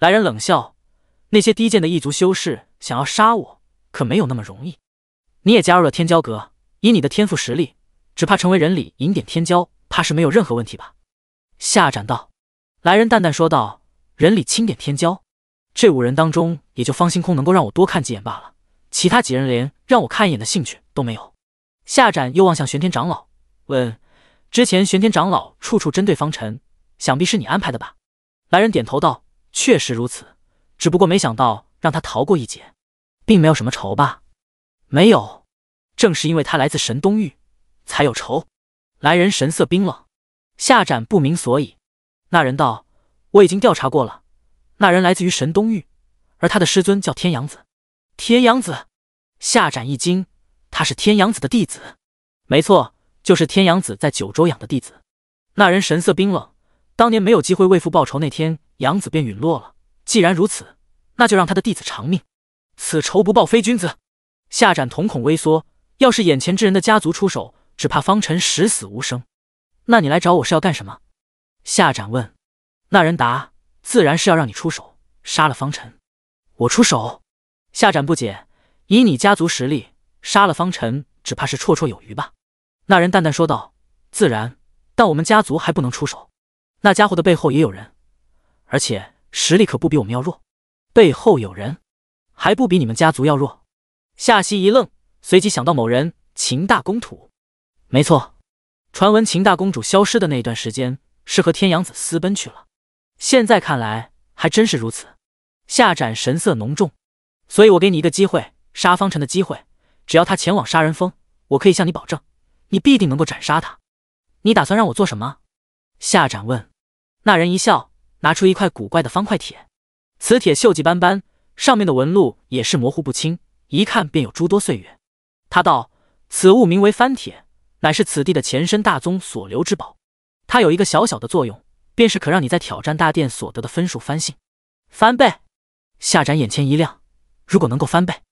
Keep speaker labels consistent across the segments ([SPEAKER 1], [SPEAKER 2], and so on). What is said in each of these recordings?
[SPEAKER 1] 来人冷笑：“那些低贱的异族修士想要杀我，可没有那么容易。你也加入了天骄阁，以你的天赋实力，只怕成为人里引点天骄，怕是没有任何问题吧？”夏展道。来人淡淡说道：“人里清点天骄，这五人当中，也就方星空能够让我多看几眼罢了，其他几人连让我看一眼的兴趣都没有。”夏展又望向玄天长老，问：“之前玄天长老处处针对方辰，想必是你安排的吧？”来人点头道。确实如此，只不过没想到让他逃过一劫，并没有什么仇吧？没有，正是因为他来自神东域，才有仇。来人神色冰冷，夏展不明所以。那人道：“我已经调查过了，那人来自于神东域，而他的师尊叫天阳子。”天阳子，夏展一惊，他是天阳子的弟子？没错，就是天阳子在九州养的弟子。那人神色冰冷。当年没有机会为父报仇那天，养子便陨落了。既然如此，那就让他的弟子偿命。此仇不报非君子。夏展瞳孔微缩，要是眼前之人的家族出手，只怕方辰十死无生。那你来找我是要干什么？夏展问。那人答：“自然是要让你出手杀了方辰。”我出手？夏展不解。以你家族实力，杀了方辰，只怕是绰绰有余吧？那人淡淡说道：“自然，但我们家族还不能出手。”那家伙的背后也有人，而且实力可不比我们要弱。背后有人，还不比你们家族要弱？夏曦一愣，随即想到某人秦大公主。没错，传闻秦大公主消失的那一段时间是和天阳子私奔去了。现在看来还真是如此。夏展神色浓重，所以我给你一个机会，杀方辰的机会。只要他前往杀人峰，我可以向你保证，你必定能够斩杀他。你打算让我做什么？夏展问：“那人一笑，拿出一块古怪的方块铁，此铁锈迹斑斑，上面的纹路也是模糊不清，一看便有诸多岁月。”他道：“此物名为翻铁，乃是此地的前身大宗所留之宝。它有一个小小的作用，便是可让你在挑战大殿所得的分数翻信。翻倍。”夏展眼前一亮：“如果能够翻倍，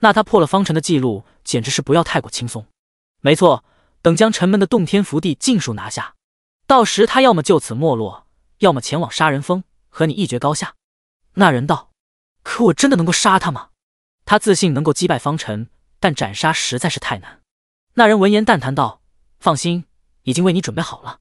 [SPEAKER 1] 那他破了方辰的记录，简直是不要太过轻松。”没错，等将城门的洞天福地尽数拿下。到时他要么就此没落，要么前往杀人峰和你一决高下。那人道：“可我真的能够杀他吗？”他自信能够击败方辰，但斩杀实在是太难。那人闻言淡谈道：“放心，已经为你准备好了。”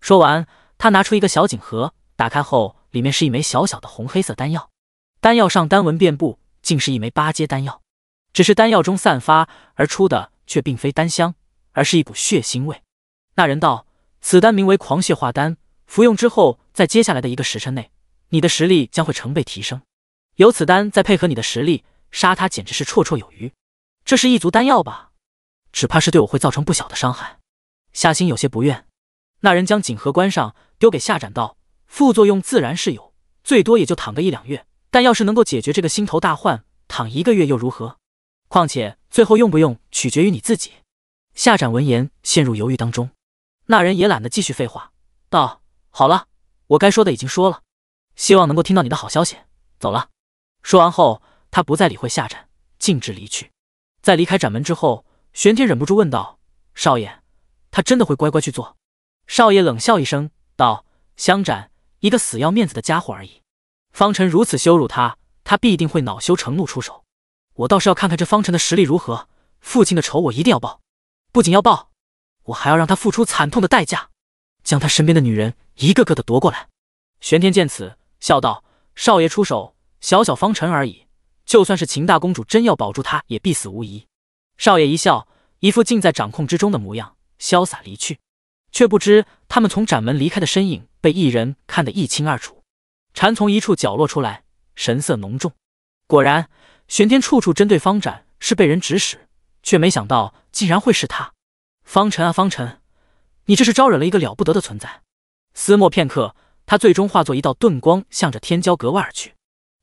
[SPEAKER 1] 说完，他拿出一个小锦盒，打开后里面是一枚小小的红黑色丹药，丹药上丹纹遍布，竟是一枚八阶丹药。只是丹药中散发而出的却并非丹香，而是一股血腥味。那人道。此丹名为狂血化丹，服用之后，在接下来的一个时辰内，你的实力将会成倍提升。有此丹再配合你的实力，杀他简直是绰绰有余。这是一族丹药吧？只怕是对我会造成不小的伤害。夏心有些不愿。那人将锦盒关上，丢给夏展道：“副作用自然是有，最多也就躺个一两月。但要是能够解决这个心头大患，躺一个月又如何？况且最后用不用，取决于你自己。”夏展闻言陷入犹豫当中。那人也懒得继续废话，道：“好了，我该说的已经说了，希望能够听到你的好消息。”走了。说完后，他不再理会夏展，径直离去。在离开斩门之后，玄天忍不住问道：“少爷，他真的会乖乖去做？”少爷冷笑一声道：“乡斩，一个死要面子的家伙而已。方辰如此羞辱他，他必定会恼羞成怒，出手。我倒是要看看这方辰的实力如何。父亲的仇，我一定要报，不仅要报。”我还要让他付出惨痛的代价，将他身边的女人一个个的夺过来。玄天见此，笑道：“少爷出手，小小方辰而已，就算是秦大公主真要保住他，也必死无疑。”少爷一笑，一副尽在掌控之中的模样，潇洒离去。却不知他们从斩门离开的身影，被一人看得一清二楚。禅从一处角落出来，神色浓重。果然，玄天处处针对方展，是被人指使，却没想到竟然会是他。方辰啊，方辰，你这是招惹了一个了不得的存在。思默片刻，他最终化作一道遁光，向着天骄阁外而去。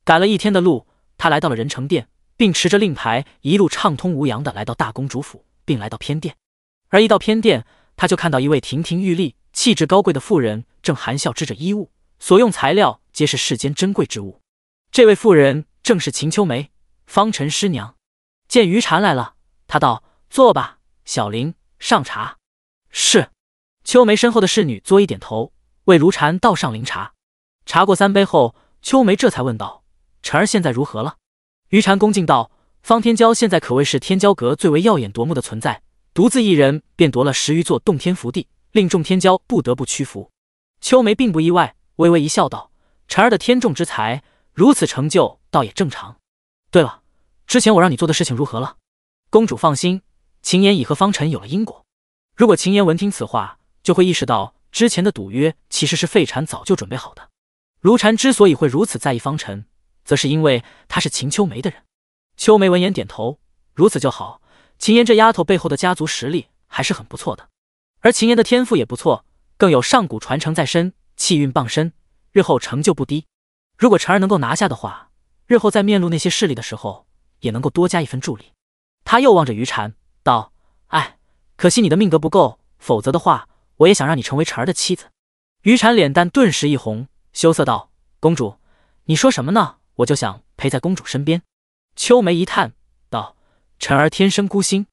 [SPEAKER 1] 赶了一天的路，他来到了仁成殿，并持着令牌，一路畅通无阳的来到大公主府，并来到偏殿。而一到偏殿，他就看到一位亭亭玉立、气质高贵的妇人正含笑织着衣物，所用材料皆是世间珍贵之物。这位妇人正是秦秋梅，方辰师娘。见于禅来了，她道：“坐吧，小林。”上茶，是。秋梅身后的侍女作一点头，为如禅倒上灵茶。茶过三杯后，秋梅这才问道：“晨儿现在如何了？”于禅恭敬道：“方天骄现在可谓是天骄阁最为耀眼夺目的存在，独自一人便夺了十余座洞天福地，令众天骄不得不屈服。”秋梅并不意外，微微一笑道：“晨儿的天众之才，如此成就，倒也正常。对了，之前我让你做的事情如何了？”公主放心。秦言已和方辰有了因果，如果秦言闻听此话，就会意识到之前的赌约其实是费禅早就准备好的。卢禅之所以会如此在意方辰，则是因为他是秦秋梅的人。秋梅闻言点头，如此就好。秦言这丫头背后的家族实力还是很不错的，而秦言的天赋也不错，更有上古传承在身，气运傍身，日后成就不低。如果辰儿能够拿下的话，日后再面露那些势力的时候，也能够多加一份助力。他又望着于禅。道，哎，可惜你的命格不够，否则的话，我也想让你成为晨儿的妻子。于婵脸蛋顿时一红，羞涩道：“公主，你说什么呢？我就想陪在公主身边。”秋梅一叹道：“晨儿天生孤星，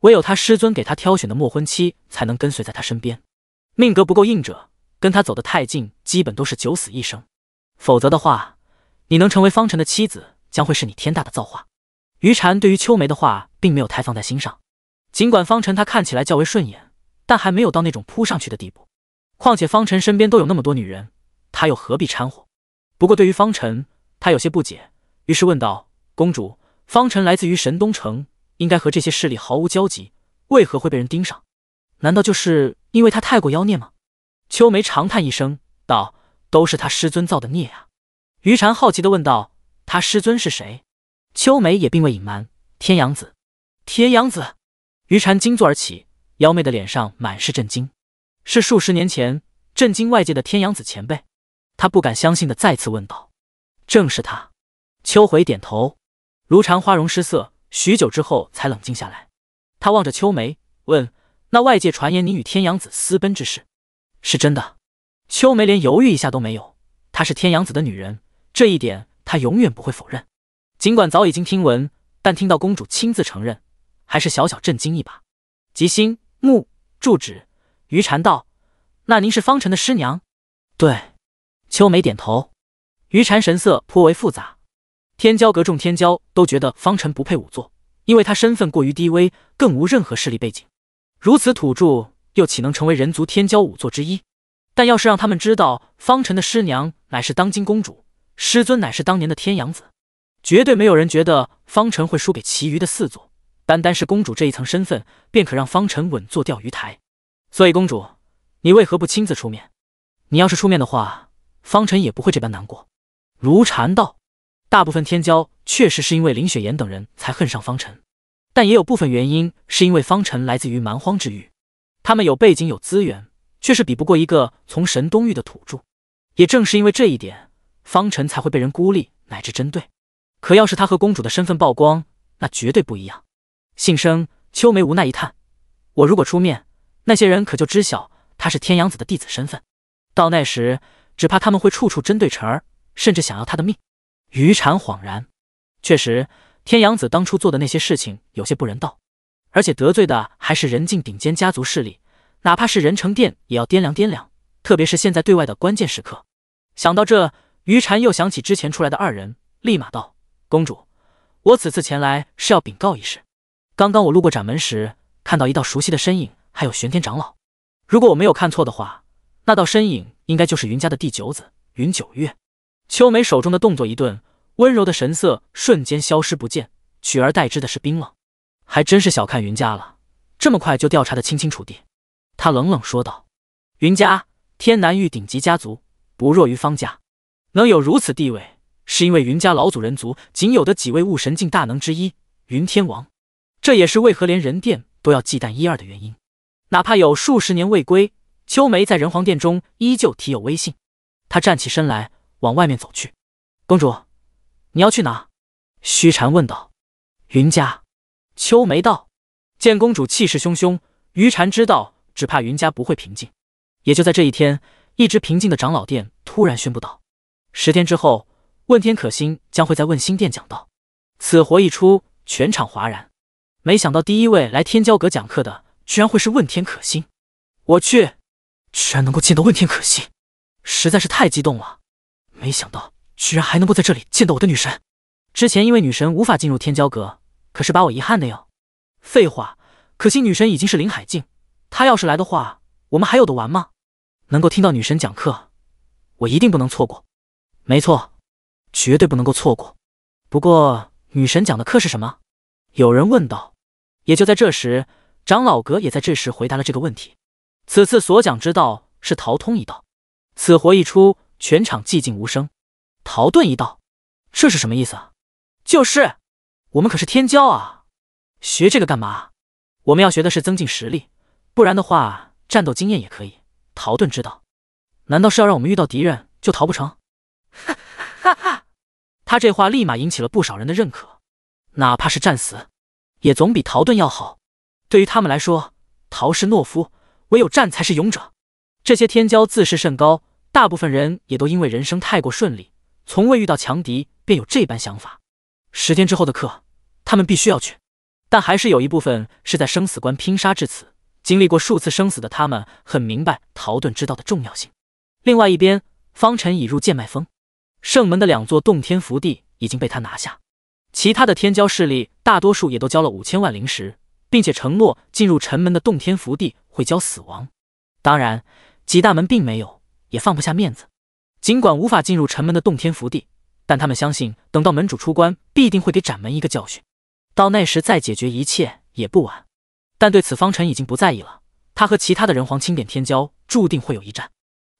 [SPEAKER 1] 唯有他师尊给他挑选的莫婚妻才能跟随在他身边。命格不够硬者，跟他走得太近，基本都是九死一生。否则的话，你能成为方辰的妻子，将会是你天大的造化。”余禅对于秋梅的话并没有太放在心上，尽管方辰他看起来较为顺眼，但还没有到那种扑上去的地步。况且方辰身边都有那么多女人，他又何必掺和？不过对于方辰，他有些不解，于是问道：“公主，方辰来自于神东城，应该和这些势力毫无交集，为何会被人盯上？难道就是因为他太过妖孽吗？”秋梅长叹一声道：“都是他师尊造的孽啊！”余禅好奇地问道：“他师尊是谁？”秋梅也并未隐瞒。天阳子，天阳子，于禅惊坐而起，妖妹的脸上满是震惊。是数十年前震惊外界的天阳子前辈？她不敢相信的再次问道。正是他。秋回点头。如禅花容失色，许久之后才冷静下来。他望着秋梅，问：“那外界传言你与天阳子私奔之事，是真的？”秋梅连犹豫一下都没有。她是天阳子的女人，这一点她永远不会否认。尽管早已经听闻，但听到公主亲自承认，还是小小震惊一把。吉星木住址，于禅道：“那您是方辰的师娘？”对，秋梅点头。于禅神色颇为复杂。天骄阁众天骄都觉得方辰不配武座，因为他身份过于低微，更无任何势力背景。如此土著，又岂能成为人族天骄武座之一？但要是让他们知道方辰的师娘乃是当今公主，师尊乃是当年的天阳子，绝对没有人觉得方辰会输给其余的四座。单单是公主这一层身份，便可让方辰稳坐钓鱼台。所以，公主，你为何不亲自出面？你要是出面的话，方辰也不会这般难过。如禅道：“大部分天骄确实是因为林雪岩等人，才恨上方辰。但也有部分原因，是因为方辰来自于蛮荒之域，他们有背景有资源，却是比不过一个从神东域的土著。也正是因为这一点，方辰才会被人孤立乃至针对。”可要是他和公主的身份曝光，那绝对不一样。信生秋梅无奈一叹：“我如果出面，那些人可就知晓他是天阳子的弟子身份。到那时，只怕他们会处处针对晨儿，甚至想要他的命。”于禅恍然：“确实，天阳子当初做的那些事情有些不人道，而且得罪的还是人境顶尖家族势力，哪怕是仁成殿也要掂量掂量。特别是现在对外的关键时刻。”想到这，于禅又想起之前出来的二人，立马道。公主，我此次前来是要禀告一事。刚刚我路过掌门时，看到一道熟悉的身影，还有玄天长老。如果我没有看错的话，那道身影应该就是云家的第九子云九月。秋梅手中的动作一顿，温柔的神色瞬间消失不见，取而代之的是冰冷。还真是小看云家了，这么快就调查的清清楚地。她冷冷说道：“云家，天南域顶级家族，不弱于方家，能有如此地位。”是因为云家老祖人族仅有的几位悟神境大能之一云天王，这也是为何连人殿都要忌惮一二的原因。哪怕有数十年未归，秋梅在人皇殿中依旧体有威信。她站起身来，往外面走去。公主，你要去哪？虚禅问道。云家，秋梅道。见公主气势汹汹，于禅知道，只怕云家不会平静。也就在这一天，一直平静的长老殿突然宣布道：十天之后。问天可心将会在问心殿讲道，此活一出，全场哗然。没想到第一位来天骄阁讲课的，居然会是问天可心。我去，居然能够见到问天可心，实在是太激动了。没想到居然还能够在这里见到我的女神。之前因为女神无法进入天骄阁，可是把我遗憾的哟。废话，可心女神已经是林海境，她要是来的话，我们还有的玩吗？能够听到女神讲课，我一定不能错过。没错。绝对不能够错过。不过，女神讲的课是什么？有人问道。也就在这时，长老阁也在这时回答了这个问题。此次所讲之道是逃通一道。此活一出，全场寂静无声。逃遁一道，这是什么意思啊？就是我们可是天骄啊，学这个干嘛？我们要学的是增进实力，不然的话，战斗经验也可以。逃遁之道，难道是要让我们遇到敌人就逃不成？他这话立马引起了不少人的认可，哪怕是战死，也总比逃遁要好。对于他们来说，逃是懦夫，唯有战才是勇者。这些天骄自视甚高，大部分人也都因为人生太过顺利，从未遇到强敌，便有这般想法。十天之后的课，他们必须要去，但还是有一部分是在生死关拼杀至此，经历过数次生死的他们很明白逃遁之道的重要性。另外一边，方辰已入剑脉峰。圣门的两座洞天福地已经被他拿下，其他的天骄势力大多数也都交了五千万灵石，并且承诺进入城门的洞天福地会交死亡。当然，几大门并没有，也放不下面子。尽管无法进入城门的洞天福地，但他们相信，等到门主出关，必定会给斩门一个教训。到那时再解决一切也不晚。但对此方辰已经不在意了。他和其他的人皇钦点天骄注定会有一战，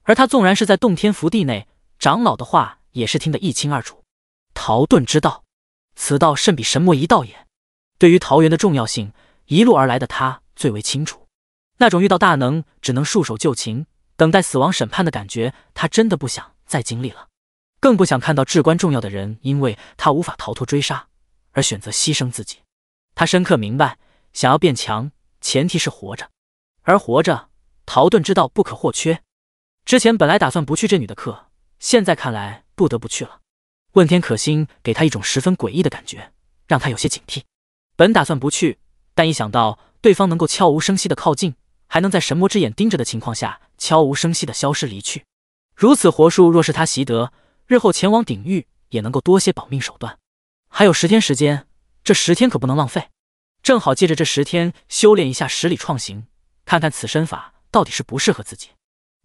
[SPEAKER 1] 而他纵然是在洞天福地内，长老的话。也是听得一清二楚。逃遁之道，此道甚比神魔一道也。对于桃园的重要性，一路而来的他最为清楚。那种遇到大能只能束手就擒，等待死亡审判的感觉，他真的不想再经历了，更不想看到至关重要的人因为他无法逃脱追杀而选择牺牲自己。他深刻明白，想要变强，前提是活着，而活着，逃遁之道不可或缺。之前本来打算不去这女的课，现在看来。不得不去了。问天可心给他一种十分诡异的感觉，让他有些警惕。本打算不去，但一想到对方能够悄无声息的靠近，还能在神魔之眼盯着的情况下悄无声息的消失离去，如此活术若是他习得，日后前往顶域也能够多些保命手段。还有十天时间，这十天可不能浪费，正好借着这十天修炼一下十里创行，看看此身法到底是不适合自己。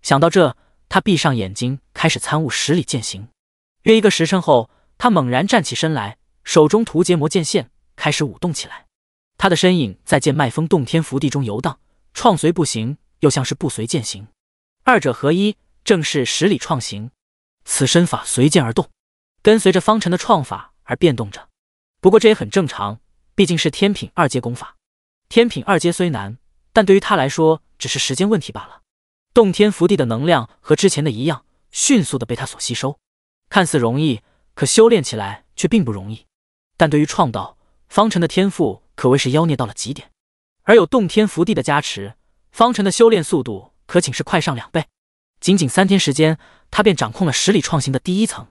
[SPEAKER 1] 想到这，他闭上眼睛开始参悟十里剑行。约一个时辰后，他猛然站起身来，手中涂结魔剑线开始舞动起来。他的身影在剑脉峰洞天福地中游荡，创随步行，又像是不随剑行，二者合一，正是十里创行。此身法随剑而动，跟随着方辰的创法而变动着。不过这也很正常，毕竟是天品二阶功法。天品二阶虽难，但对于他来说只是时间问题罢了。洞天福地的能量和之前的一样，迅速的被他所吸收。看似容易，可修炼起来却并不容易。但对于创道，方辰的天赋可谓是妖孽到了极点，而有洞天福地的加持，方辰的修炼速度可请是快上两倍。仅仅三天时间，他便掌控了十里创新的第一层。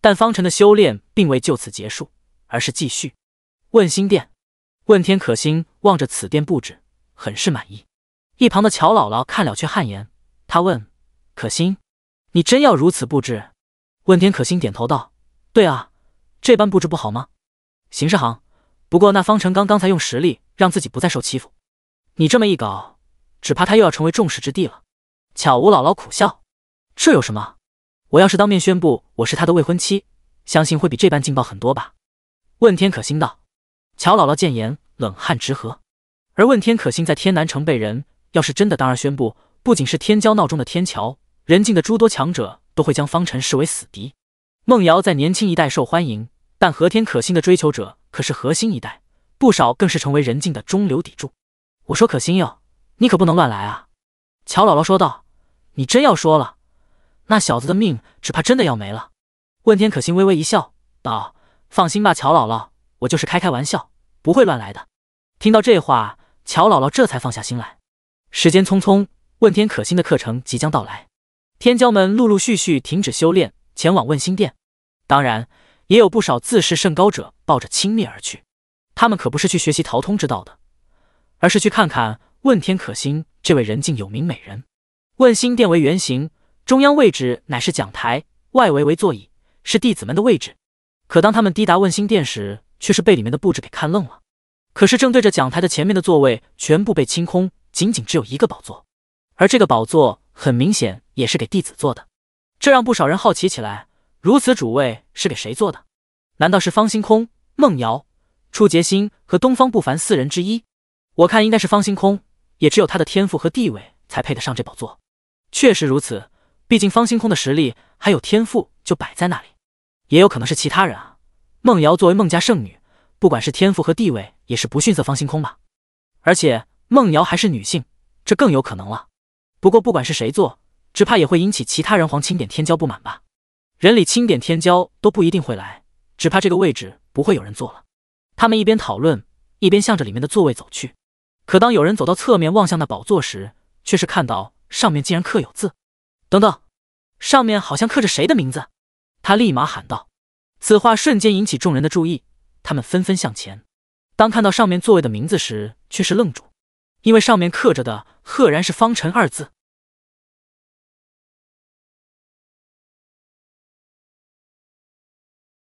[SPEAKER 1] 但方辰的修炼并未就此结束，而是继续。问心殿，问天可心望着此殿布置，很是满意。一旁的乔姥姥看了却汗颜，她问：“可心，你真要如此布置？”问天可心点头道：“对啊，这般布置不好吗？形势好。不过那方成刚刚才用实力让自己不再受欺负，你这么一搞，只怕他又要成为众矢之的了。”巧吴姥姥苦笑：“这有什么？我要是当面宣布我是他的未婚妻，相信会比这般劲爆很多吧？”问天可心道。巧姥姥见言，冷汗直和。而问天可心在天南城被人，要是真的当然宣布，不仅是天骄闹中的天桥，人境的诸多强者。都会将方辰视为死敌。孟瑶在年轻一代受欢迎，但和天可心的追求者可是核心一代，不少更是成为人境的中流砥柱。我说可心哟，你可不能乱来啊！乔姥姥说道：“你真要说了，那小子的命只怕真的要没了。”问天可心微微一笑，道：“放心吧，乔姥姥，我就是开开玩笑，不会乱来的。”听到这话，乔姥姥这才放下心来。时间匆匆，问天可心的课程即将到来。天骄们陆陆续续停止修炼，前往问心殿。当然，也有不少自视甚高者抱着轻蔑而去。他们可不是去学习逃通之道的，而是去看看问天可心这位人境有名美人。问心殿为圆形，中央位置乃是讲台，外围为座椅，是弟子们的位置。可当他们抵达问心殿时，却是被里面的布置给看愣了。可是正对着讲台的前面的座位全部被清空，仅仅只有一个宝座，而这个宝座很明显。也是给弟子做的，这让不少人好奇起来。如此主位是给谁做的？难道是方星空、梦瑶、初杰星和东方不凡四人之一？我看应该是方星空，也只有他的天赋和地位才配得上这宝座。确实如此，毕竟方星空的实力还有天赋就摆在那里。也有可能是其他人啊。梦瑶作为孟家圣女，不管是天赋和地位，也是不逊色方星空吧。而且梦瑶还是女性，这更有可能了。不过不管是谁做。只怕也会引起其他人皇清点天骄不满吧。人里清点天骄都不一定会来，只怕这个位置不会有人坐了。他们一边讨论，一边向着里面的座位走去。可当有人走到侧面望向那宝座时，却是看到上面竟然刻有字。等等，上面好像刻着谁的名字？他立马喊道。此话瞬间引起众人的注意，他们纷纷向前。当看到上面座位的名字时，却是愣住，因为上面刻着的赫然是方辰二字。